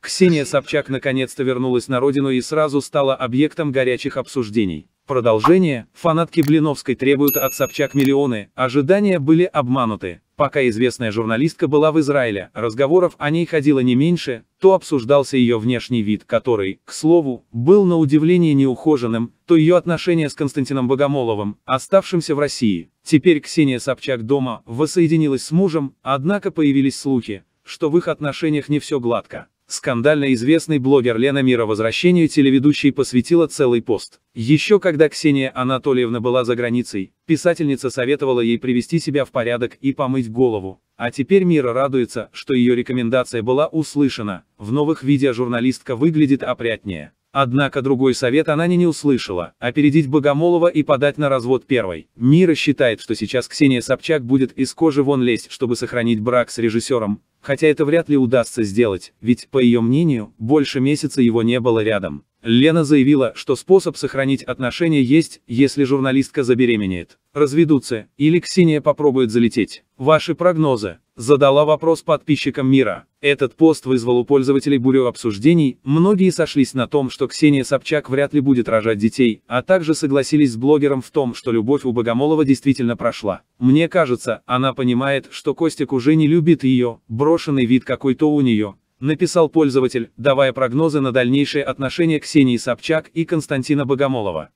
Ксения Собчак наконец-то вернулась на родину и сразу стала объектом горячих обсуждений. Продолжение. Фанатки Блиновской требуют от Собчак миллионы, ожидания были обмануты. Пока известная журналистка была в Израиле, разговоров о ней ходило не меньше, то обсуждался ее внешний вид, который, к слову, был на удивление неухоженным, то ее отношения с Константином Богомоловым, оставшимся в России. Теперь Ксения Собчак дома, воссоединилась с мужем, однако появились слухи, что в их отношениях не все гладко. Скандально известный блогер Лена Мира возвращению телеведущей посвятила целый пост. Еще когда Ксения Анатольевна была за границей, писательница советовала ей привести себя в порядок и помыть голову. А теперь Мира радуется, что ее рекомендация была услышана, в новых видео журналистка выглядит опрятнее. Однако другой совет она не, не услышала, опередить Богомолова и подать на развод первой. Мира считает, что сейчас Ксения Собчак будет из кожи вон лезть, чтобы сохранить брак с режиссером, Хотя это вряд ли удастся сделать, ведь, по ее мнению, больше месяца его не было рядом. Лена заявила, что способ сохранить отношения есть, если журналистка забеременеет, разведутся, или Ксения попробует залететь. Ваши прогнозы? задала вопрос подписчикам мира. Этот пост вызвал у пользователей бурю обсуждений, многие сошлись на том, что Ксения Собчак вряд ли будет рожать детей, а также согласились с блогером в том, что любовь у Богомолова действительно прошла. Мне кажется, она понимает, что Костик уже не любит ее, брошенный вид какой-то у нее, написал пользователь, давая прогнозы на дальнейшие отношения Ксении Собчак и Константина Богомолова.